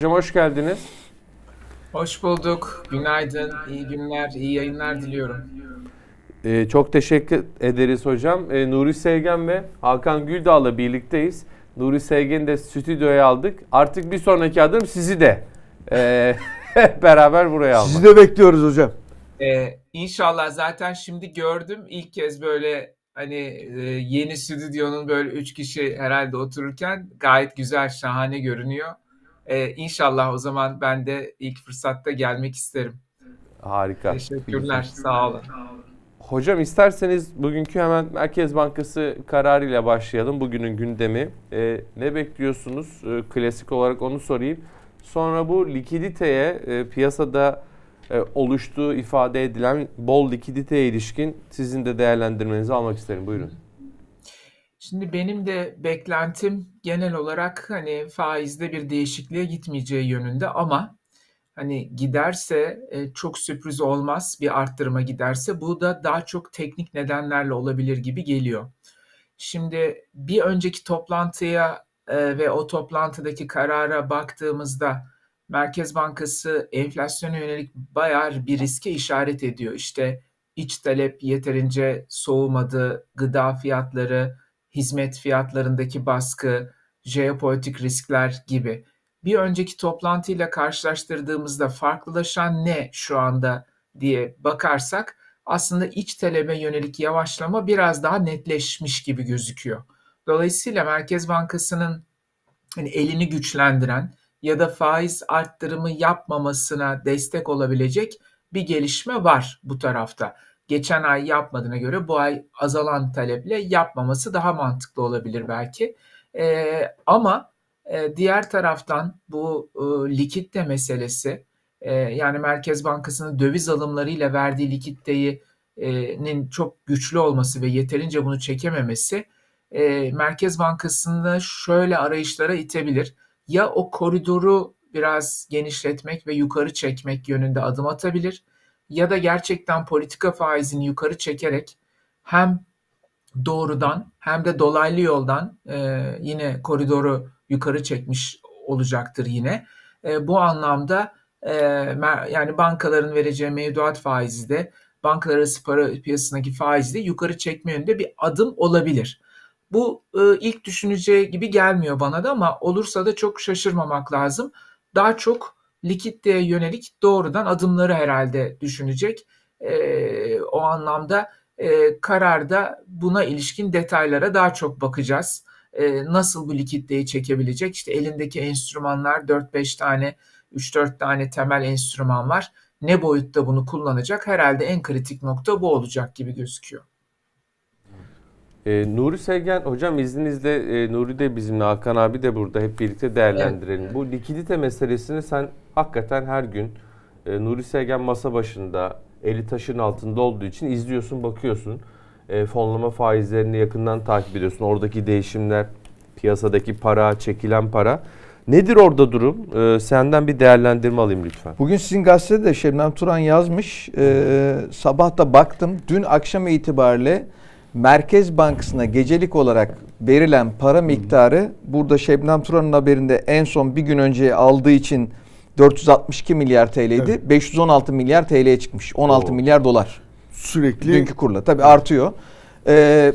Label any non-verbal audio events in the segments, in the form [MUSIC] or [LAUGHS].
Hocam hoş geldiniz. Hoş bulduk. Günaydın. İyi günler, iyi yayınlar diliyorum. Ee, çok teşekkür ederiz hocam. Ee, Nuri Sevgen ve Hakan Güldağ'la birlikteyiz. Nuri Sevgen'i de stüdyoya aldık. Artık bir sonraki adım sizi de ee, [LAUGHS] beraber buraya almak. Sizi de bekliyoruz hocam. Ee, inşallah zaten şimdi gördüm ilk kez böyle hani e, yeni stüdyonun böyle üç kişi herhalde otururken gayet güzel şahane görünüyor. Ee, inşallah o zaman ben de ilk fırsatta gelmek isterim. Harika. Teşekkürler. Sağ olun. Hocam isterseniz bugünkü hemen Merkez Bankası kararıyla başlayalım. Bugünün gündemi. E, ne bekliyorsunuz? E, klasik olarak onu sorayım. Sonra bu likiditeye e, piyasada e, oluştuğu ifade edilen bol likiditeye ilişkin sizin de değerlendirmenizi almak isterim. Buyurun. Hı. Şimdi benim de beklentim genel olarak hani faizde bir değişikliğe gitmeyeceği yönünde ama hani giderse e, çok sürpriz olmaz bir arttırma giderse bu da daha çok teknik nedenlerle olabilir gibi geliyor. Şimdi bir önceki toplantıya e, ve o toplantıdaki karara baktığımızda Merkez Bankası enflasyona yönelik bayağı bir riske işaret ediyor. İşte iç talep yeterince soğumadı, gıda fiyatları hizmet fiyatlarındaki baskı, jeopolitik riskler gibi. Bir önceki toplantıyla karşılaştırdığımızda farklılaşan ne şu anda diye bakarsak aslında iç talebe yönelik yavaşlama biraz daha netleşmiş gibi gözüküyor. Dolayısıyla Merkez Bankası'nın hani elini güçlendiren ya da faiz arttırımı yapmamasına destek olabilecek bir gelişme var bu tarafta geçen ay yapmadığına göre bu ay azalan taleple yapmaması daha mantıklı olabilir belki. E, ama e, diğer taraftan bu e, likitte meselesi e, yani Merkez Bankası'nın döviz alımlarıyla verdiği likitteyi nin çok güçlü olması ve yeterince bunu çekememesi e, Merkez Bankası'nda şöyle arayışlara itebilir. Ya o koridoru biraz genişletmek ve yukarı çekmek yönünde adım atabilir ya da gerçekten politika faizini yukarı çekerek hem doğrudan hem de dolaylı yoldan e, yine koridoru yukarı çekmiş olacaktır yine. E, bu anlamda e, yani bankaların vereceği mevduat faizi de bankalar arası para piyasasındaki faizi de yukarı çekme yönünde bir adım olabilir. Bu e, ilk düşüneceği gibi gelmiyor bana da ama olursa da çok şaşırmamak lazım. Daha çok likiditeye yönelik doğrudan adımları herhalde düşünecek. E, o anlamda e, kararda buna ilişkin detaylara daha çok bakacağız. E, nasıl bu likiditeyi çekebilecek? İşte elindeki enstrümanlar 4-5 tane, 3-4 tane temel enstrüman var. Ne boyutta bunu kullanacak? Herhalde en kritik nokta bu olacak gibi gözüküyor. E, Nuri Sevgen hocam izninizle e, Nuri de bizimle Hakan abi de burada hep birlikte değerlendirelim. Evet. Bu likidite meselesini sen hakikaten her gün e, Nuri Sevgen masa başında eli taşın altında olduğu için izliyorsun bakıyorsun. E, fonlama faizlerini yakından takip ediyorsun. Oradaki değişimler, piyasadaki para, çekilen para. Nedir orada durum? Ee, senden bir değerlendirme alayım lütfen. Bugün sizin gazetede Şebnem Turan yazmış. Ee, sabah da baktım. Dün akşam itibariyle Merkez Bankası'na gecelik olarak verilen para miktarı burada Şebnem Turan'ın haberinde en son bir gün önce aldığı için 462 milyar TL'ydi. Evet. 516 milyar TL'ye çıkmış. 16 Oo. milyar dolar. Sürekli. Dünkü kurla. tabi evet. artıyor. Ee,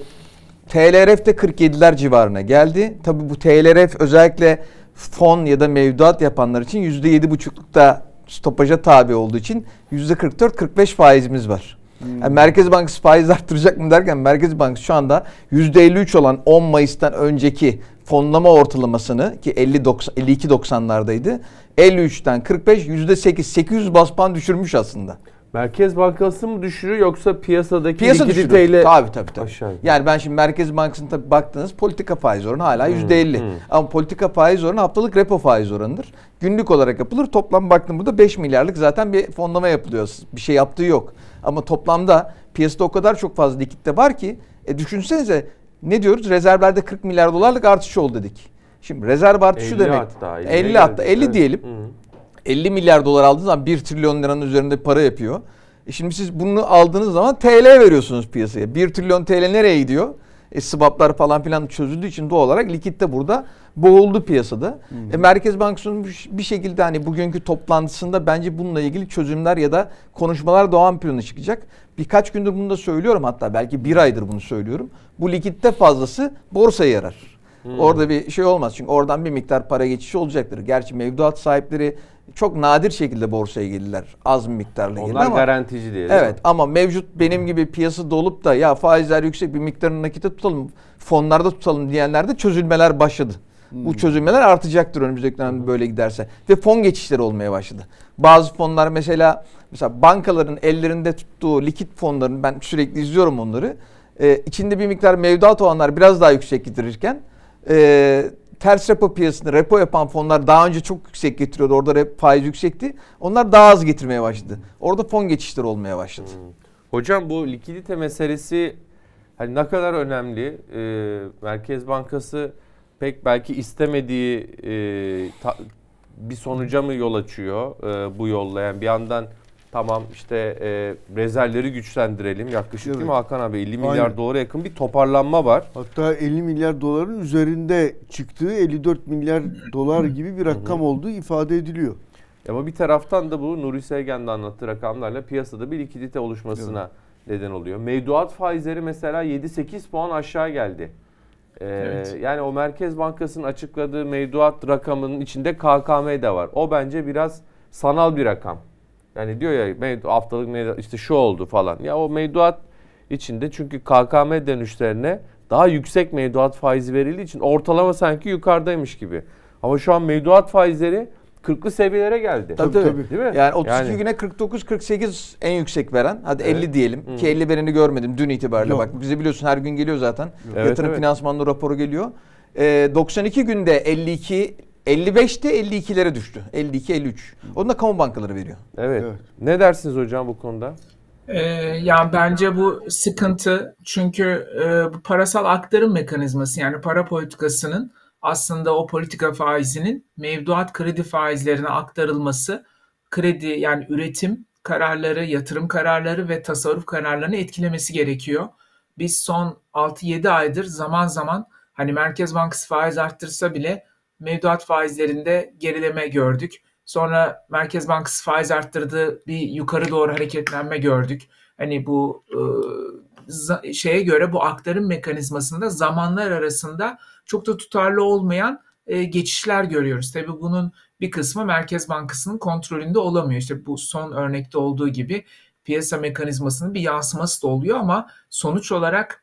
TLRF de 47'ler civarına geldi. Tabi bu TLRF özellikle fon ya da mevduat yapanlar için %7,5'lukta stopaja tabi olduğu için %44-45 faizimiz var. Hmm. Yani Merkez Bankası faiz arttıracak mı derken Merkez Bankası şu anda %53 olan 10 Mayıs'tan önceki fonlama ortalamasını ki 50 90, 52 90'lardaydı. 53'ten 45 %8 800 bas düşürmüş aslında. Merkez Bankası mı düşürüyor yoksa piyasadaki Piyasa likiditeyle? Tabii tabii tabii. Aşağı. Yani ben şimdi Merkez Bankası'na tabii baktınız politika faiz oranı hala hmm, %50. Hmm. Ama politika faiz oranı haftalık repo faiz oranıdır. Günlük olarak yapılır. Toplam baktım burada 5 milyarlık zaten bir fonlama yapılıyor. Bir şey yaptığı yok. Ama toplamda piyasada o kadar çok fazla likitte var ki e düşünsenize ne diyoruz? Rezervlerde 40 milyar dolarlık artış oldu dedik. Şimdi rezerv artışı 50 demek. Hatta, 50, 50 hatta 50 diyelim. Hmm. 50 milyar dolar aldığınız zaman 1 trilyon liranın üzerinde para yapıyor. E şimdi siz bunu aldığınız zaman TL veriyorsunuz piyasaya. 1 trilyon TL nereye gidiyor? E, swaplar falan filan çözüldüğü için doğal olarak likit de burada boğuldu piyasada. E, hmm. E, Merkez Bankası'nın bir şekilde hani bugünkü toplantısında bence bununla ilgili çözümler ya da konuşmalar doğan plana çıkacak. Birkaç gündür bunu da söylüyorum hatta belki bir aydır bunu söylüyorum. Bu likitte fazlası borsaya yarar. Hmm. Orada bir şey olmaz çünkü oradan bir miktar para geçişi olacaktır. Gerçi mevduat sahipleri çok nadir şekilde borsaya girdiler. Az miktarla girdiler Onlar ama, garantici diye. Evet ama mevcut benim gibi piyasa dolup da ya faizler yüksek bir miktarını nakite tutalım, fonlarda tutalım diyenlerde çözülmeler başladı. Hmm. Bu çözülmeler artacaktır önümüzdeki dönemde böyle giderse. Ve fon geçişleri olmaya başladı. Bazı fonlar mesela mesela bankaların ellerinde tuttuğu likit fonların ben sürekli izliyorum onları. Ee, içinde bir miktar mevduat olanlar biraz daha yüksek getirirken e, ters repo piyasasında repo yapan fonlar daha önce çok yüksek getiriyordu. Orada rep, faiz yüksekti. Onlar daha az getirmeye başladı. Orada fon geçişleri olmaya başladı. Hmm. Hocam bu likidite meselesi hani ne kadar önemli? Ee, Merkez Bankası pek belki istemediği e, ta, bir sonuca mı yol açıyor e, bu yolla? Yani bir yandan Tamam işte e, rezervleri güçlendirelim. Yaklaşık evet. değil mi Hakan abi? 50 milyar Aynen. dolara yakın bir toparlanma var. Hatta 50 milyar doların üzerinde çıktığı 54 milyar dolar gibi bir rakam olduğu ifade ediliyor. E, ama bir taraftan da bu Nuri Sevgen'in anlattığı rakamlarla piyasada bir likidite oluşmasına evet. neden oluyor. Mevduat faizleri mesela 7-8 puan aşağı geldi. Ee, evet. Yani o Merkez Bankası'nın açıkladığı mevduat rakamının içinde KKM de var. O bence biraz sanal bir rakam. Yani diyor ya haftalık mevduat işte şu oldu falan. Ya o mevduat içinde çünkü KKM dönüşlerine daha yüksek mevduat faizi verildiği için ortalama sanki yukarıdaymış gibi. Ama şu an mevduat faizleri 40'lı seviyelere geldi. Tabii tabii. tabii. Değil mi? Yani 32 yani. güne 49 48 en yüksek veren. Hadi evet. 50 diyelim. Hmm. Ki 50 vereni görmedim dün itibariyle. Yok. Bak bize biliyorsun her gün geliyor zaten. Evet, Yatırım evet. finansmanlı raporu geliyor. E, 92 günde 52 55'te 52'lere düştü. 52-53. Onu da kamu bankaları veriyor. Evet. evet. Ne dersiniz hocam bu konuda? Ee, yani bence bu sıkıntı çünkü e, bu parasal aktarım mekanizması yani para politikasının aslında o politika faizinin mevduat kredi faizlerine aktarılması kredi yani üretim kararları, yatırım kararları ve tasarruf kararlarını etkilemesi gerekiyor. Biz son 6-7 aydır zaman zaman hani Merkez Bankası faiz arttırsa bile mevduat faizlerinde gerileme gördük. Sonra Merkez Bankası faiz arttırdığı bir yukarı doğru hareketlenme gördük. Hani bu e, şeye göre bu aktarım mekanizmasında zamanlar arasında çok da tutarlı olmayan e, geçişler görüyoruz. Tabii bunun bir kısmı Merkez Bankası'nın kontrolünde olamıyor. İşte bu son örnekte olduğu gibi piyasa mekanizmasının bir yansıması da oluyor ama sonuç olarak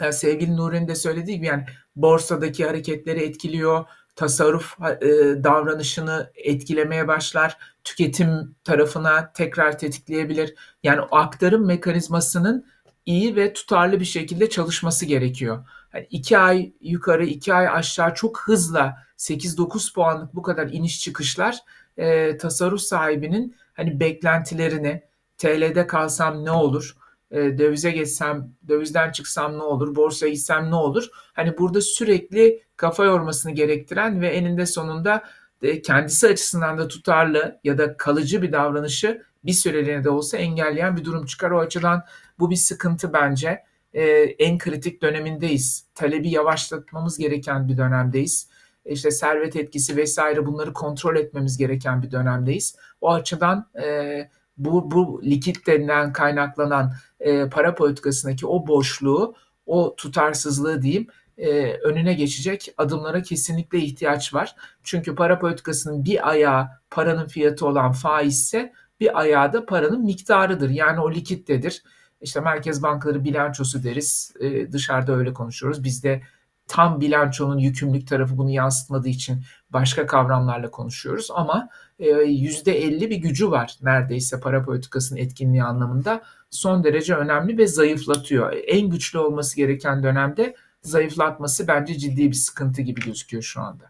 e, sevgili Nuri'nin de söylediği gibi yani borsadaki hareketleri etkiliyor, tasarruf e, davranışını etkilemeye başlar, tüketim tarafına tekrar tetikleyebilir. Yani o aktarım mekanizmasının iyi ve tutarlı bir şekilde çalışması gerekiyor. Yani iki ay yukarı, iki ay aşağı çok hızla 8-9 puanlık bu kadar iniş çıkışlar e, tasarruf sahibinin hani beklentilerini, TL'de kalsam ne olur, e, dövize geçsem, dövizden çıksam ne olur, borsaya gitsem ne olur? Hani burada sürekli kafa yormasını gerektiren ve eninde sonunda e, kendisi açısından da tutarlı ya da kalıcı bir davranışı bir süreliğine de olsa engelleyen bir durum çıkar. O açıdan bu bir sıkıntı bence. E, en kritik dönemindeyiz. Talebi yavaşlatmamız gereken bir dönemdeyiz. İşte servet etkisi vesaire bunları kontrol etmemiz gereken bir dönemdeyiz. O açıdan e, bu, bu likit likitten kaynaklanan e, para politikasındaki o boşluğu, o tutarsızlığı diyeyim e, önüne geçecek adımlara kesinlikle ihtiyaç var. Çünkü para politikasının bir ayağı paranın fiyatı olan faiz ise bir ayağı da paranın miktarıdır. Yani o likittedir. İşte merkez bankaları bilançosu deriz. E, dışarıda öyle konuşuyoruz. Bizde tam bilançonun yükümlülük tarafı bunu yansıtmadığı için başka kavramlarla konuşuyoruz ama e, yüzde %50 bir gücü var neredeyse para politikasının etkinliği anlamında son derece önemli ve zayıflatıyor. E, en güçlü olması gereken dönemde zayıflatması bence ciddi bir sıkıntı gibi gözüküyor şu anda.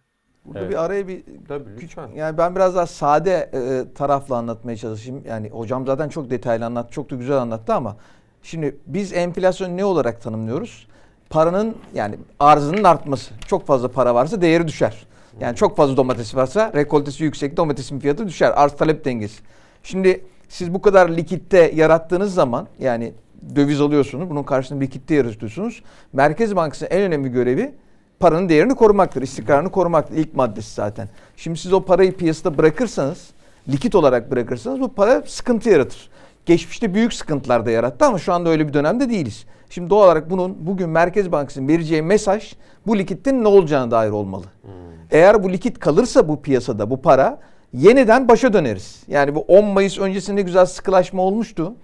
Burada evet. bir araya bir Tabii, küçük yani ben biraz daha sade e, tarafla anlatmaya çalışayım. Yani hocam zaten çok detaylı anlattı, çok da güzel anlattı ama şimdi biz enflasyon ne olarak tanımlıyoruz? paranın yani arzının artması. Çok fazla para varsa değeri düşer. Yani çok fazla domates varsa rekoltesi yüksek domatesin fiyatı düşer. Arz talep dengesi. Şimdi siz bu kadar likitte yarattığınız zaman yani döviz alıyorsunuz. Bunun karşılığında likitte yaratıyorsunuz. Merkez Bankası'nın en önemli görevi paranın değerini korumaktır. istikrarını korumaktır. ilk maddesi zaten. Şimdi siz o parayı piyasada bırakırsanız likit olarak bırakırsanız bu para sıkıntı yaratır. Geçmişte büyük sıkıntılar da yarattı ama şu anda öyle bir dönemde değiliz. Şimdi doğal olarak bunun bugün Merkez Bankası'nın vereceği mesaj bu likitin ne olacağına dair olmalı. Hmm. Eğer bu likit kalırsa bu piyasada bu para yeniden başa döneriz. Yani bu 10 Mayıs öncesinde güzel sıkılaşma olmuştu.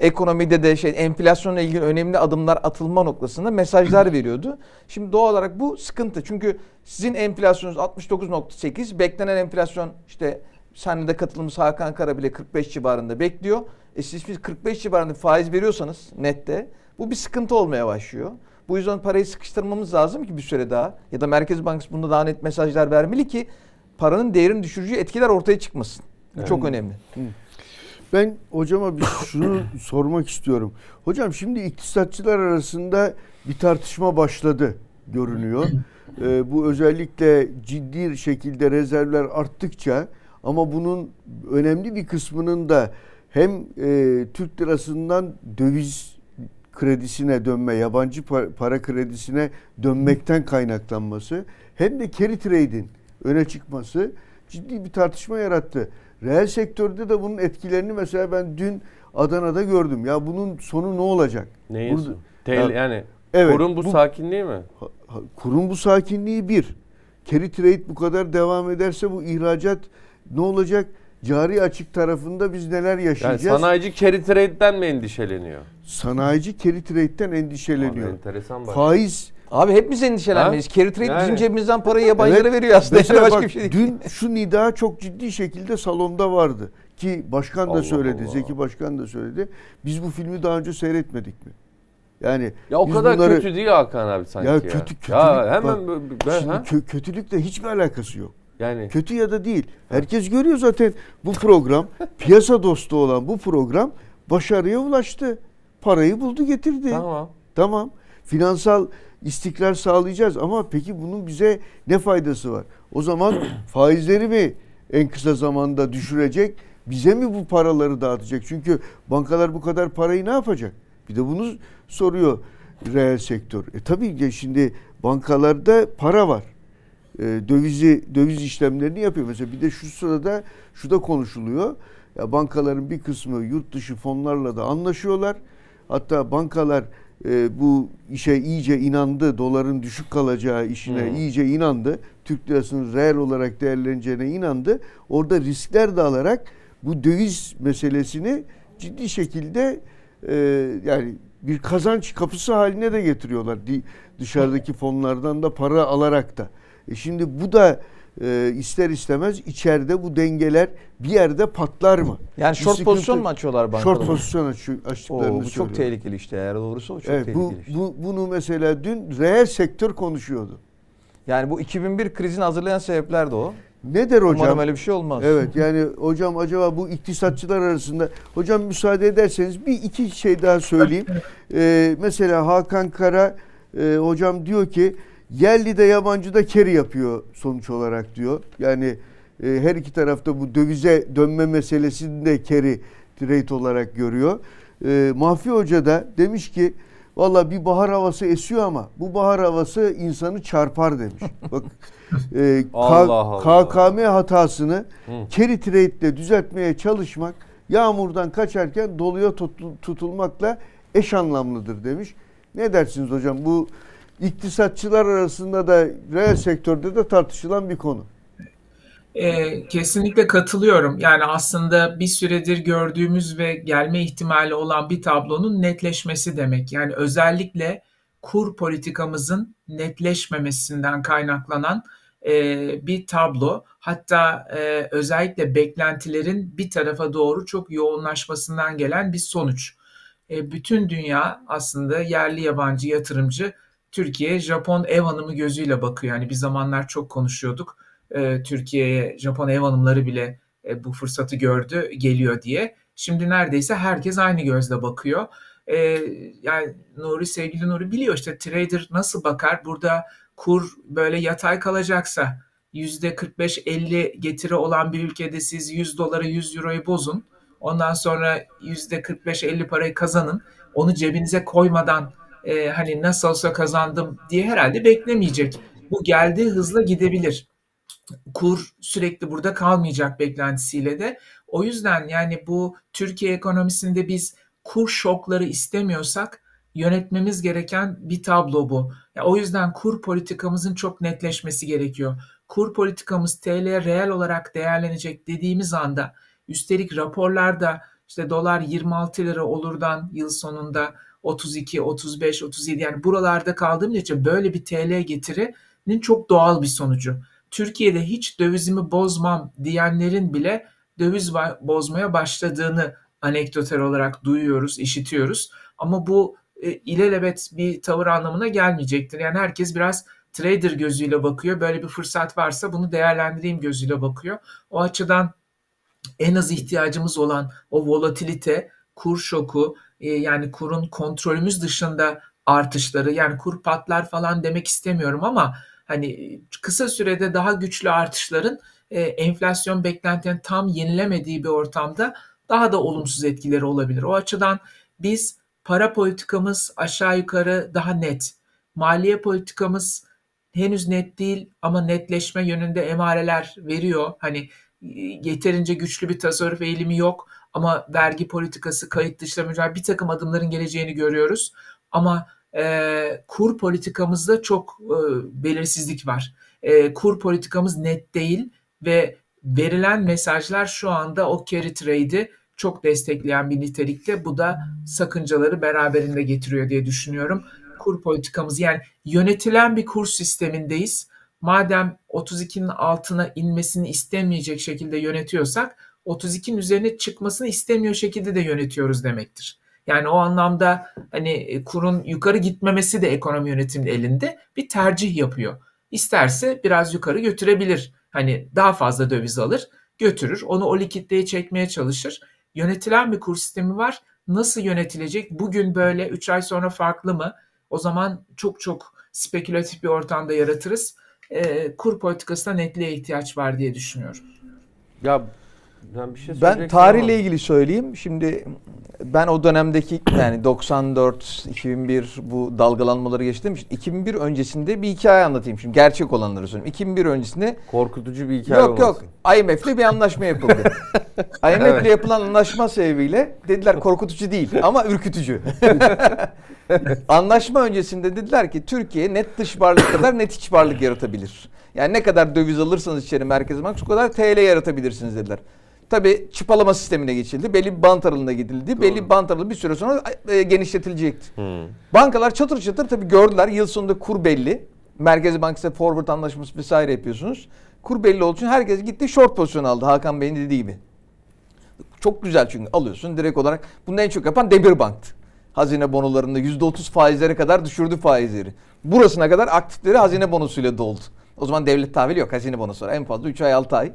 Ekonomide de şey enflasyonla ilgili önemli adımlar atılma noktasında mesajlar [CLEARS THROAT] veriyordu. Şimdi doğal olarak bu sıkıntı. Çünkü sizin enflasyonunuz 69.8, beklenen enflasyon işte sahnede katılımcısı Hakan Kara bile 45 civarında bekliyor. E siz 45 civarında faiz veriyorsanız nette bu bir sıkıntı olmaya başlıyor. Bu yüzden parayı sıkıştırmamız lazım ki bir süre daha ya da Merkez Bankası bunda daha net mesajlar vermeli ki paranın değerini düşürücü etkiler ortaya çıkmasın. Bu yani, çok önemli. Ben hocama bir [LAUGHS] şunu sormak istiyorum. Hocam şimdi iktisatçılar arasında bir tartışma başladı görünüyor. [LAUGHS] Ee, bu özellikle ciddi şekilde rezervler arttıkça ama bunun önemli bir kısmının da hem e, Türk lirasından döviz kredisine dönme, yabancı para kredisine dönmekten kaynaklanması hem de carry trade'in öne çıkması ciddi bir tartışma yarattı. Reel sektörde de bunun etkilerini mesela ben dün Adana'da gördüm. Ya bunun sonu ne olacak? Neyin Burada, Tel, yani evet, kurum bu, bu sakinliği mi? Kurum bu sakinliği bir. Carry trade bu kadar devam ederse bu ihracat ne olacak? cari açık tarafında biz neler yaşayacağız? Yani sanayici carry trade'den mi endişeleniyor? Sanayici carry trade'den endişeleniyor. Abi, enteresan bak. Faiz Abi hepimiz endişelenmeyiz. Carry trade yani. bizim cebimizden parayı [LAUGHS] yabancılara evet. veriyor aslında. Mesela başka bak, bir şey değil. Dün şu nida çok ciddi şekilde salonda vardı. Ki başkan da Allah söyledi, Allah. Zeki Başkan da söyledi. Biz bu filmi daha önce seyretmedik mi? Yani ya o kadar bunları... kötü değil Hakan abi sanki ya. Ya kötü kötülük. Ya hemen ben, ben, ha? kötülükle hiçbir alakası yok. Yani kötü ya da değil. Herkes görüyor zaten bu program [LAUGHS] piyasa dostu olan bu program başarıya ulaştı. Parayı buldu getirdi. Tamam. Tamam. Finansal istikrar sağlayacağız ama peki bunun bize ne faydası var? O zaman [CLEARS THROAT] faizleri mi en kısa zamanda düşürecek? Bize mi bu paraları dağıtacak? Çünkü bankalar bu kadar parayı ne yapacak? Bir de bunu soruyor reel sektör. E tabii ki şimdi bankalarda para var. E, dövizi döviz işlemlerini yapıyor. Mesela bir de şu sırada şu da konuşuluyor. Ya bankaların bir kısmı yurt dışı fonlarla da anlaşıyorlar. Hatta bankalar e, bu işe iyice inandı. Doların düşük kalacağı işine hmm. iyice inandı. Türk lirasının reel olarak değerleneceğine inandı. Orada riskler de alarak bu döviz meselesini ciddi şekilde e, yani bir kazanç kapısı haline de getiriyorlar. Dışarıdaki fonlardan da para alarak da. E şimdi bu da e, ister istemez içeride bu dengeler bir yerde patlar mı? Yani bir short sıkıntı, pozisyon mu açıyorlar bankalar? Short pozisyon aç, açtıklarını Oo, Bu söylüyor. çok tehlikeli işte eğer doğrusu o çok evet, tehlikeli. Bu, işte. bu, bunu mesela dün reel sektör konuşuyordu. Yani bu 2001 krizini hazırlayan sebepler de o. Ne der hocam? Umarım öyle bir şey olmaz. Evet yani hocam acaba bu iktisatçılar arasında hocam müsaade ederseniz bir iki şey daha söyleyeyim. ee, mesela Hakan Kara e, hocam diyor ki Yerli de yabancı da keri yapıyor sonuç olarak diyor. Yani e, her iki tarafta bu dövize dönme meselesinde keri trade olarak görüyor. E, Mahfi Hoca da demiş ki valla bir bahar havası esiyor ama bu bahar havası insanı çarpar demiş. [LAUGHS] Bak e, Allah Allah. KKM hatasını keri trade ile düzeltmeye çalışmak yağmurdan kaçarken doluya tutulmakla eş anlamlıdır demiş. Ne dersiniz hocam bu iktisatçılar arasında da reel sektörde de tartışılan bir konu. E, kesinlikle katılıyorum. Yani aslında bir süredir gördüğümüz ve gelme ihtimali olan bir tablonun netleşmesi demek. Yani özellikle kur politikamızın netleşmemesinden kaynaklanan e, bir tablo. Hatta e, özellikle beklentilerin bir tarafa doğru çok yoğunlaşmasından gelen bir sonuç. E, bütün dünya aslında yerli yabancı yatırımcı Türkiye Japon ev hanımı gözüyle bakıyor. Yani bir zamanlar çok konuşuyorduk. E, Türkiye'ye Japon ev hanımları bile e, bu fırsatı gördü, geliyor diye. Şimdi neredeyse herkes aynı gözle bakıyor. E, yani Nuri sevgili Nuri biliyor işte trader nasıl bakar? Burada kur böyle yatay kalacaksa %45-50 getiri olan bir ülkede siz 100 doları 100 euroyu bozun. Ondan sonra %45-50 parayı kazanın. Onu cebinize koymadan e, hani nasıl olsa kazandım diye herhalde beklemeyecek. Bu geldiği hızla gidebilir. Kur sürekli burada kalmayacak beklentisiyle de. O yüzden yani bu Türkiye ekonomisinde biz kur şokları istemiyorsak yönetmemiz gereken bir tablo bu. Yani o yüzden kur politikamızın çok netleşmesi gerekiyor. Kur politikamız TL reel olarak değerlenecek dediğimiz anda üstelik raporlarda işte dolar 26 lira olurdan yıl sonunda 32, 35, 37 yani buralarda kaldığım için böyle bir TL getirinin çok doğal bir sonucu. Türkiye'de hiç dövizimi bozmam diyenlerin bile döviz bozmaya başladığını anekdoter olarak duyuyoruz, işitiyoruz. Ama bu e, ilelebet bir tavır anlamına gelmeyecektir. Yani herkes biraz trader gözüyle bakıyor. Böyle bir fırsat varsa bunu değerlendireyim gözüyle bakıyor. O açıdan en az ihtiyacımız olan o volatilite, kur şoku, ee, yani kurun kontrolümüz dışında artışları yani kur patlar falan demek istemiyorum ama hani e, kısa sürede daha güçlü artışların e, enflasyon beklentilerini tam yenilemediği bir ortamda daha da olumsuz etkileri olabilir. O açıdan biz para politikamız aşağı yukarı daha net. Maliye politikamız henüz net değil ama netleşme yönünde emareler veriyor. Hani yeterince güçlü bir tasarruf eğilimi yok ama vergi politikası, kayıt dışına mücadele bir takım adımların geleceğini görüyoruz. Ama e, kur politikamızda çok e, belirsizlik var. E, kur politikamız net değil ve verilen mesajlar şu anda o carry trade'i çok destekleyen bir nitelikte. Bu da sakıncaları beraberinde getiriyor diye düşünüyorum. Kur politikamız yani yönetilen bir kur sistemindeyiz madem 32'nin altına inmesini istemeyecek şekilde yönetiyorsak 32'nin üzerine çıkmasını istemiyor şekilde de yönetiyoruz demektir. Yani o anlamda hani e, kurun yukarı gitmemesi de ekonomi yönetimin elinde bir tercih yapıyor. İsterse biraz yukarı götürebilir. Hani daha fazla döviz alır, götürür. Onu o likiditeye çekmeye çalışır. Yönetilen bir kur sistemi var. Nasıl yönetilecek? Bugün böyle 3 ay sonra farklı mı? O zaman çok çok spekülatif bir ortamda yaratırız e, kur politikasına netliğe ihtiyaç var diye düşünüyorum. Ya ben bir şey Ben tarihle ama. ilgili söyleyeyim. Şimdi ben o dönemdeki [CLEARS THROAT] yani 94, 2001 bu dalgalanmaları geçtim. Şimdi 2001 öncesinde bir hikaye anlatayım şimdi. Gerçek olanları söyleyeyim. 2001 öncesinde korkutucu bir hikaye Yok olmasın. yok. IMF'le bir anlaşma yapıldı. [LAUGHS] IMF'le evet. yapılan anlaşma sebebiyle dediler korkutucu değil ama ürkütücü. [LAUGHS] [LAUGHS] Anlaşma öncesinde dediler ki Türkiye net dış varlık kadar net iç varlık yaratabilir. Yani ne kadar döviz alırsanız içeri Merkez Bankası o kadar TL yaratabilirsiniz dediler. Tabi çıpalama sistemine geçildi. Belli bir bant aralığına gidildi. Doğru. Belli bir bant aralığı bir süre sonra e, genişletilecekti. Hmm. Bankalar çatır çatır tabi gördüler. Yıl sonunda kur belli. Merkez Bankası forward anlaşması vesaire yapıyorsunuz. Kur belli olduğu için herkes gitti short pozisyon aldı Hakan Bey'in dediği gibi. Çok güzel çünkü alıyorsun direkt olarak. Bunu en çok yapan Demirbank'tı hazine bonolarında %30 faizlere kadar düşürdü faizleri. Burasına kadar aktifleri hazine bonosuyla doldu. O zaman devlet tahvili yok hazine bonosu var. En fazla 3 ay 6 ay.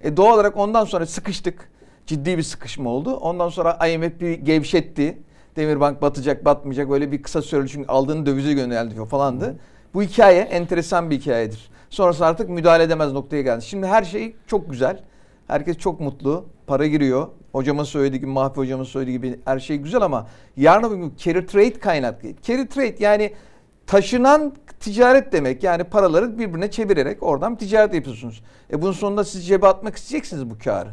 E doğal olarak ondan sonra sıkıştık. Ciddi bir sıkışma oldu. Ondan sonra IMF bir gevşetti. Demirbank batacak batmayacak böyle bir kısa süreli çünkü aldığını dövize yöneltiyor falandı. Hı. Bu hikaye enteresan bir hikayedir. Sonrası artık müdahale edemez noktaya geldi. Şimdi her şey çok güzel. Herkes çok mutlu. Para giriyor hocamın söylediği gibi, Mahfi hocamın söylediği gibi her şey güzel ama yarın bugün carry trade kaynaklı. Carry trade yani taşınan ticaret demek. Yani paraları birbirine çevirerek oradan ticaret yapıyorsunuz. E bunun sonunda siz cebe atmak isteyeceksiniz bu karı.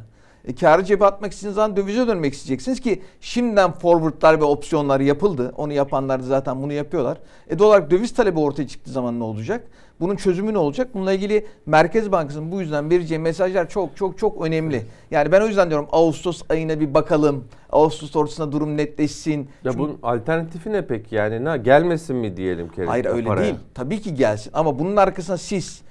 E, karı cebe atmak istediğiniz zaman dövize dönmek isteyeceksiniz ki şimdiden forwardlar ve opsiyonlar yapıldı. Onu yapanlar zaten bunu yapıyorlar. E doğal olarak döviz talebi ortaya çıktığı zaman ne olacak? Bunun çözümü ne olacak? Bununla ilgili Merkez Bankası'nın bu yüzden vereceği mesajlar çok çok çok önemli. Yani ben o yüzden diyorum Ağustos ayına bir bakalım. Ağustos ortasında durum netleşsin. Ya Çünkü... bunun alternatifi ne peki? Yani ne gelmesin mi diyelim Kerim? Hayır öyle paraya. değil. Tabii ki gelsin ama bunun arkasına siz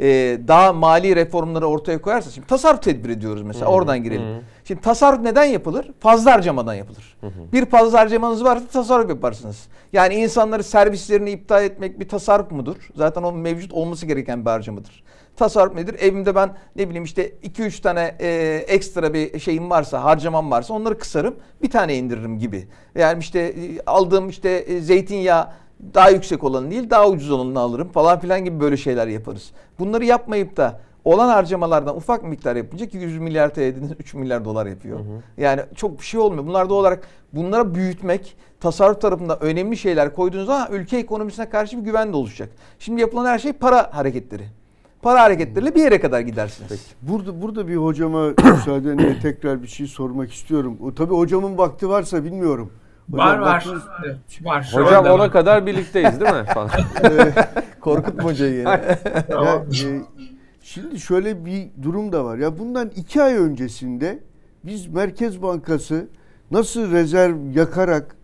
e, daha mali reformları ortaya koyarsa şimdi tasarruf tedbiri diyoruz mesela hı oradan girelim. hı Şimdi tasarruf neden yapılır? Fazla harcamadan yapılır. hı Bir fazla harcamanız varsa tasarruf yaparsınız. Yani insanları servislerini iptal etmek bir tasarruf mudur? Zaten o mevcut olması gereken bir harcamadır. Tasarruf nedir? Evimde ben ne bileyim işte 2-3 tane e, ekstra bir şeyim varsa, harcamam varsa onları kısarım, bir tane indiririm gibi. Yani işte e, aldığım işte e, zeytinyağı daha yüksek olanı değil daha ucuz olanını alırım falan filan gibi böyle şeyler yaparız. Bunları yapmayıp da olan harcamalardan ufak miktar yapınca ki 100 milyar TL'nin 3 [LAUGHS] milyar dolar yapıyor. Hı hı. Yani çok bir şey olmuyor. Bunlar da olarak bunlara büyütmek, tasarruf tarafında önemli şeyler koyduğunuz zaman ülke ekonomisine karşı bir güven de oluşacak. Şimdi yapılan her şey para hareketleri. Para hareketleriyle bir yere kadar gidersiniz. Peki. Burada burada bir hocama [COUGHS] müsaadenle tekrar bir şey sormak istiyorum. O, tabii hocamın vakti varsa bilmiyorum. Var var. var Hocam ona var. kadar birlikteyiz değil mi? [LAUGHS] Ee, korkutma hocayı yine. tamam. yani, e, şimdi şöyle bir durum da var. Ya bundan iki ay öncesinde biz Merkez Bankası nasıl rezerv yakarak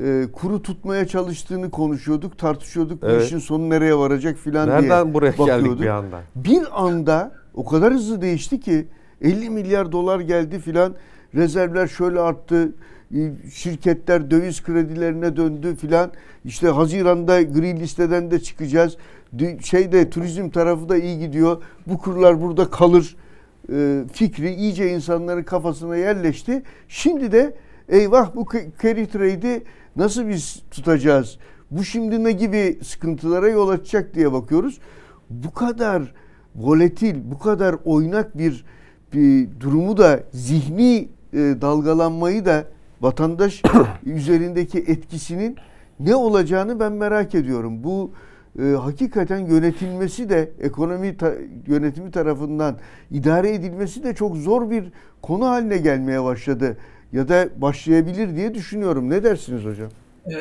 e, kuru tutmaya çalıştığını konuşuyorduk, tartışıyorduk. Evet. Bu işin sonu nereye varacak filan diye Nereden buraya bakıyorduk. geldik bir anda? Bir anda o kadar hızlı değişti ki 50 milyar dolar geldi filan. Rezervler şöyle arttı e, şirketler döviz kredilerine döndü filan. İşte Haziran'da gri listeden de çıkacağız. Şeyde turizm tarafı da iyi gidiyor. Bu kurlar burada kalır e, fikri iyice insanların kafasına yerleşti. Şimdi de eyvah bu carry trade'i nasıl biz tutacağız? Bu şimdi ne gibi sıkıntılara yol açacak diye bakıyoruz. Bu kadar volatil, bu kadar oynak bir, bir durumu da zihni e, dalgalanmayı da vatandaş [COUGHS] üzerindeki etkisinin ne olacağını ben merak ediyorum. Bu e, hakikaten yönetilmesi de ekonomi ta, yönetimi tarafından idare edilmesi de çok zor bir konu haline gelmeye başladı ya da başlayabilir diye düşünüyorum. Ne dersiniz hocam? E,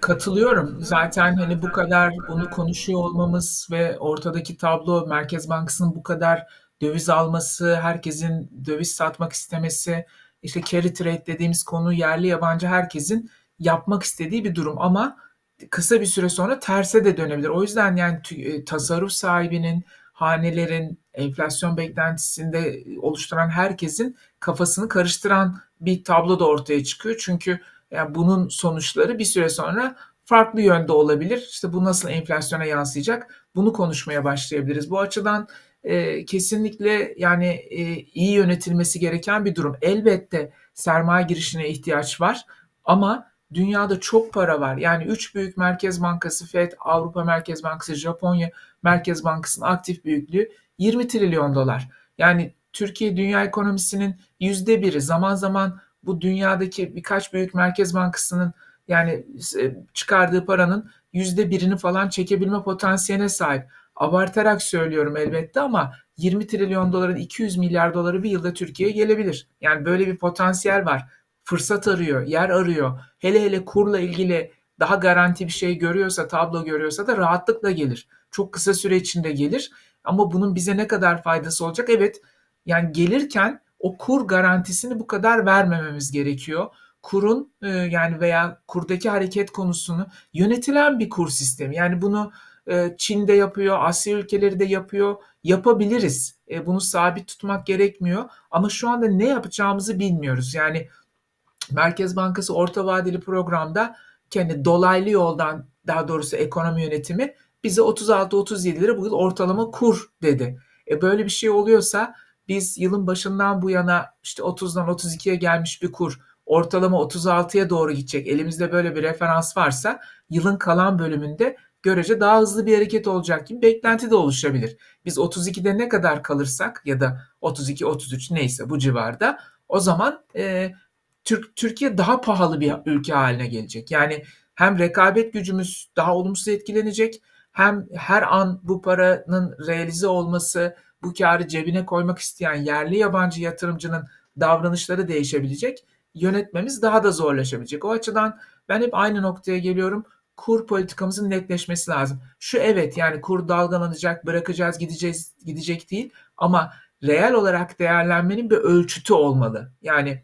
katılıyorum. Zaten hani bu kadar bunu konuşuyor olmamız ve ortadaki tablo Merkez Bankası'nın bu kadar döviz alması, herkesin döviz satmak istemesi, işte carry trade dediğimiz konu yerli yabancı herkesin yapmak istediği bir durum ama kısa bir süre sonra terse de dönebilir. O yüzden yani e, tasarruf sahibinin, hanelerin, enflasyon beklentisinde e, oluşturan herkesin kafasını karıştıran bir tablo da ortaya çıkıyor. Çünkü yani bunun sonuçları bir süre sonra farklı yönde olabilir. İşte bu nasıl enflasyona yansıyacak? Bunu konuşmaya başlayabiliriz. Bu açıdan e, kesinlikle yani e, iyi yönetilmesi gereken bir durum. Elbette sermaye girişine ihtiyaç var ama dünyada çok para var. Yani üç büyük merkez bankası FED, Avrupa Merkez Bankası, Japonya Merkez Bankası'nın aktif büyüklüğü 20 trilyon dolar. Yani Türkiye dünya ekonomisinin yüzde biri zaman zaman bu dünyadaki birkaç büyük merkez bankasının yani e, çıkardığı paranın yüzde birini falan çekebilme potansiyeline sahip. Abartarak söylüyorum elbette ama 20 trilyon doların 200 milyar doları bir yılda Türkiye'ye gelebilir. Yani böyle bir potansiyel var. Fırsat arıyor, yer arıyor. Hele hele kurla ilgili daha garanti bir şey görüyorsa, tablo görüyorsa da rahatlıkla gelir. Çok kısa süre içinde gelir. Ama bunun bize ne kadar faydası olacak? Evet, yani gelirken o kur garantisini bu kadar vermememiz gerekiyor. Kurun e, yani veya kurdaki hareket konusunu yönetilen bir kur sistemi. Yani bunu e, Çin'de yapıyor, Asya ülkeleri de yapıyor. Yapabiliriz. E, bunu sabit tutmak gerekmiyor. Ama şu anda ne yapacağımızı bilmiyoruz. Yani Merkez Bankası orta vadeli programda kendi dolaylı yoldan daha doğrusu ekonomi yönetimi bize 36-37 lira bu yıl ortalama kur dedi. E böyle bir şey oluyorsa biz yılın başından bu yana işte 30'dan 32'ye gelmiş bir kur ortalama 36'ya doğru gidecek elimizde böyle bir referans varsa yılın kalan bölümünde görece daha hızlı bir hareket olacak gibi beklenti de oluşabilir. Biz 32'de ne kadar kalırsak ya da 32-33 neyse bu civarda o zaman e, Türk Türkiye daha pahalı bir ülke haline gelecek. Yani hem rekabet gücümüz daha olumsuz etkilenecek hem her an bu paranın realize olması, bu karı cebine koymak isteyen yerli yabancı yatırımcının davranışları değişebilecek. Yönetmemiz daha da zorlaşabilecek. O açıdan ben hep aynı noktaya geliyorum kur politikamızın netleşmesi lazım. Şu evet yani kur dalgalanacak, bırakacağız, gideceğiz, gidecek değil ama reel olarak değerlenmenin bir ölçütü olmalı. Yani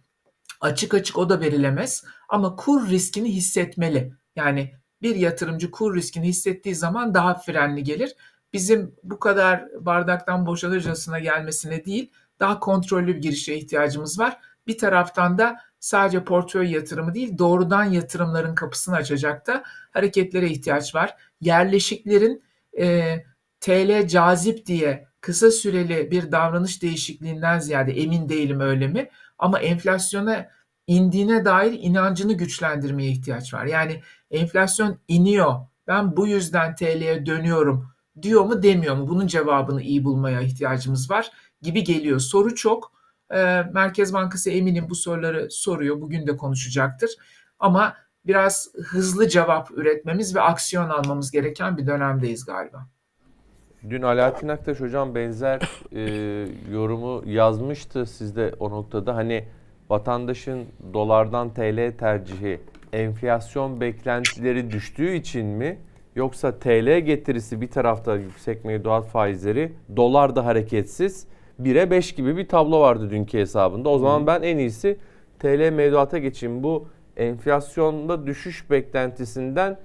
açık açık o da verilemez ama kur riskini hissetmeli. Yani bir yatırımcı kur riskini hissettiği zaman daha frenli gelir. Bizim bu kadar bardaktan boşalırcasına gelmesine değil, daha kontrollü bir girişe ihtiyacımız var. Bir taraftan da sadece portföy yatırımı değil doğrudan yatırımların kapısını açacak da hareketlere ihtiyaç var. Yerleşiklerin e, TL cazip diye kısa süreli bir davranış değişikliğinden ziyade emin değilim öyle mi ama enflasyona indiğine dair inancını güçlendirmeye ihtiyaç var. Yani enflasyon iniyor ben bu yüzden TL'ye dönüyorum diyor mu demiyor mu bunun cevabını iyi bulmaya ihtiyacımız var gibi geliyor. Soru çok ee, Merkez Bankası eminim bu soruları soruyor. Bugün de konuşacaktır. Ama biraz hızlı cevap üretmemiz ve aksiyon almamız gereken bir dönemdeyiz galiba. Dün Alaaddin Aktaş hocam benzer e, yorumu yazmıştı sizde o noktada. Hani vatandaşın dolardan TL tercihi enflasyon beklentileri düştüğü için mi? Yoksa TL getirisi bir tarafta yüksek mevduat faizleri, dolar da hareketsiz. 1'e 5 gibi bir tablo vardı dünkü hesabında. O zaman ben en iyisi TL mevduata geçeyim. Bu enflasyonda düşüş beklentisinden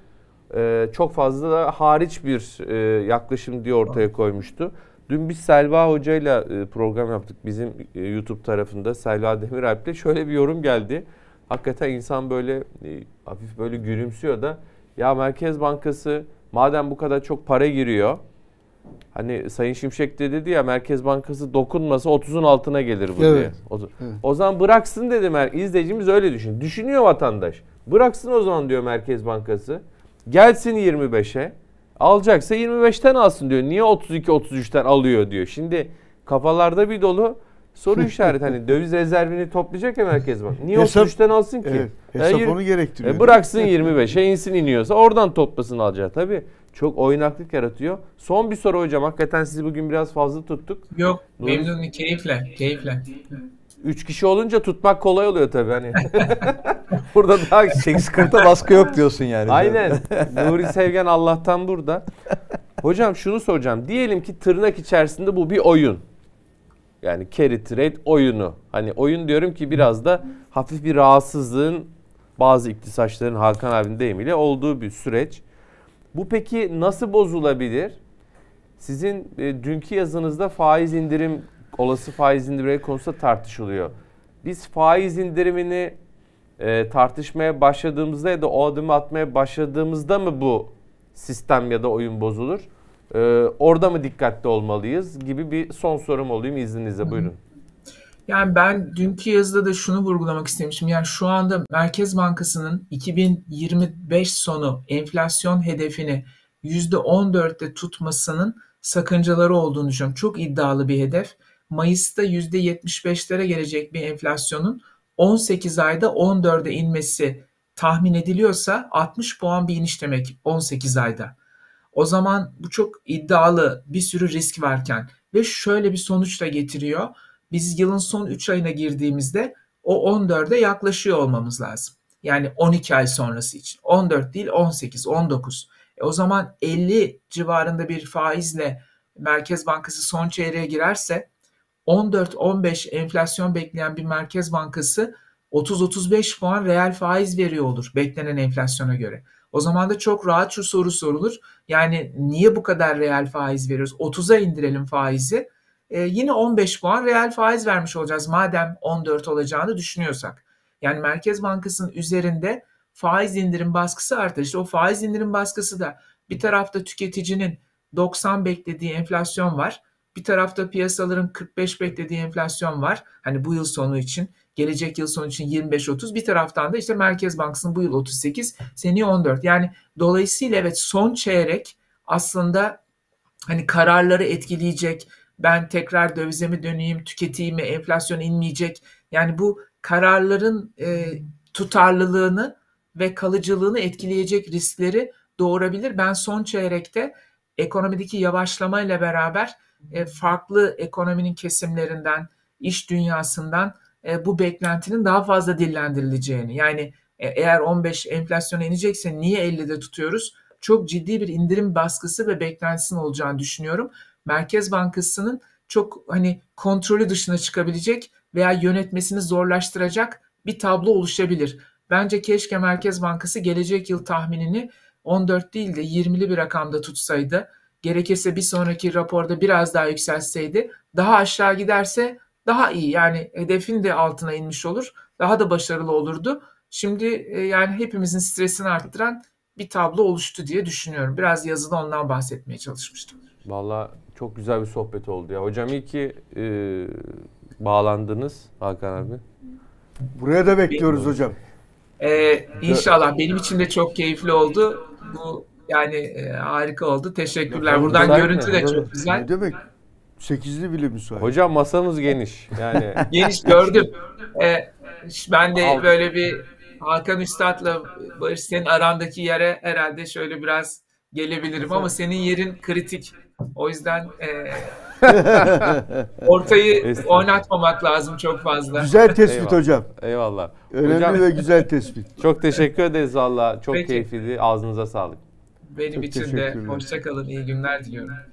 e, çok fazla da hariç bir e, yaklaşım diye ortaya koymuştu. Dün biz Selva Hoca ile program yaptık bizim e, YouTube tarafında Selva Demiralp ile şöyle bir yorum geldi. Hakikaten insan böyle e, hafif böyle gülümsüyor da ya Merkez Bankası madem bu kadar çok para giriyor Hani Sayın Şimşek de dedi ya Merkez Bankası dokunmasa 30'un altına gelir bu evet. diye. O, evet. o zaman bıraksın dedim her izleyicimiz öyle düşün. Düşünüyor vatandaş. Bıraksın o zaman diyor Merkez Bankası. Gelsin 25'e. Alacaksa 25'ten alsın diyor. Niye 32 33'ten alıyor diyor. Şimdi kafalarda bir dolu soru [LAUGHS] işareti hani döviz rezervini toplayacak ya Merkez Bankası. Niye hesap, 33'ten alsın ki? Evet, hesap e, onu gerektiriyor. E, bıraksın 25'e insin iniyorsa oradan toplasın alacağı tabii çok oynaklık yaratıyor. Son bir soru hocam. Hakikaten sizi bugün biraz fazla tuttuk. Yok. Dur. Benim de keyifle. Keyifle. Üç kişi olunca tutmak kolay oluyor tabii hani. [LAUGHS] burada daha 8.40'da baskı yok diyorsun yani. Aynen. Nuri Sevgen Allah'tan burada. Hocam şunu soracağım. Diyelim ki tırnak içerisinde bu bir oyun. Yani carry trade oyunu. Hani oyun diyorum ki biraz da hafif bir rahatsızlığın bazı iktisatçıların Hakan abinin deyimiyle olduğu bir süreç. Bu peki nasıl bozulabilir? Sizin e, dünkü yazınızda faiz indirim, olası faiz indirimi konusu tartışılıyor. Biz faiz indirimini e, tartışmaya başladığımızda ya da o adımı atmaya başladığımızda mı bu sistem ya da oyun bozulur? Ee, orada mı dikkatli olmalıyız gibi bir son sorum olayım izninizle. Buyurun. Yani ben dünkü yazıda da şunu vurgulamak istemişim. Yani şu anda Merkez Bankası'nın 2025 sonu enflasyon hedefini %14'te tutmasının sakıncaları olduğunu düşünüyorum. Çok iddialı bir hedef. Mayıs'ta %75'lere gelecek bir enflasyonun 18 ayda 14'e inmesi tahmin ediliyorsa 60 puan bir iniş demek 18 ayda. O zaman bu çok iddialı bir sürü risk varken ve şöyle bir sonuç da getiriyor biz yılın son 3 ayına girdiğimizde o 14'e yaklaşıyor olmamız lazım. Yani 12 ay sonrası için. 14 değil 18, 19. E o zaman 50 civarında bir faizle Merkez Bankası son çeyreğe girerse 14-15 enflasyon bekleyen bir Merkez Bankası 30-35 puan reel faiz veriyor olur beklenen enflasyona göre. O zaman da çok rahat şu soru sorulur. Yani niye bu kadar reel faiz veriyoruz? 30'a indirelim faizi e, yine 15 puan reel faiz vermiş olacağız madem 14 olacağını düşünüyorsak. Yani Merkez Bankası'nın üzerinde faiz indirim baskısı artar. İşte o faiz indirim baskısı da bir tarafta tüketicinin 90 beklediği enflasyon var. Bir tarafta piyasaların 45 beklediği enflasyon var. Hani bu yıl sonu için, gelecek yıl sonu için 25-30. Bir taraftan da işte Merkez Bankası'nın bu yıl 38, seni 14. Yani dolayısıyla evet son çeyrek aslında hani kararları etkileyecek, ben tekrar dövize mi döneyim, tüketeyim mi, enflasyon inmeyecek. Yani bu kararların e, tutarlılığını ve kalıcılığını etkileyecek riskleri doğurabilir. Ben son çeyrekte ekonomideki yavaşlamayla beraber e, farklı ekonominin kesimlerinden, iş dünyasından e, bu beklentinin daha fazla dillendirileceğini yani e, eğer 15 enflasyona inecekse niye 50'de tutuyoruz? Çok ciddi bir indirim baskısı ve beklentisinin olacağını düşünüyorum. Merkez Bankası'nın çok hani kontrolü dışına çıkabilecek veya yönetmesini zorlaştıracak bir tablo oluşabilir. Bence keşke Merkez Bankası gelecek yıl tahminini 14 değil de 20'li bir rakamda tutsaydı. Gerekirse bir sonraki raporda biraz daha yükselseydi. Daha aşağı giderse daha iyi. Yani hedefin de altına inmiş olur. Daha da başarılı olurdu. Şimdi e, yani hepimizin stresini arttıran bir tablo oluştu diye düşünüyorum. Biraz yazıda ondan bahsetmeye çalışmıştım. Valla çok güzel bir sohbet oldu ya. Hocam iyi ki e, bağlandınız Hakan abi. Buraya da bekliyoruz Benim, hocam. E, inşallah. Benim için de çok keyifli oldu. Bu yani e, harika oldu. Teşekkürler. Ya, Buradan görüntü mi? de çok güzel. Ne demek? Sekizli bile müsait. Hocam masanız geniş. Yani [LAUGHS] geniş gördüm. Ee, ben de böyle bir Hakan Üstad'la Barış senin arandaki yere herhalde şöyle biraz gelebilirim ama senin yerin kritik. O yüzden e, [LAUGHS] ortayı oynatmamak lazım çok fazla. Güzel tespit Eyvallah. hocam. Eyvallah. Önemli hocam, ve güzel tespit. [LAUGHS] Çok teşekkür ederiz valla. Çok Peki. keyifliydi. Ağzınıza sağlık. Benim çok için de hoşçakalın. İyi günler diliyorum.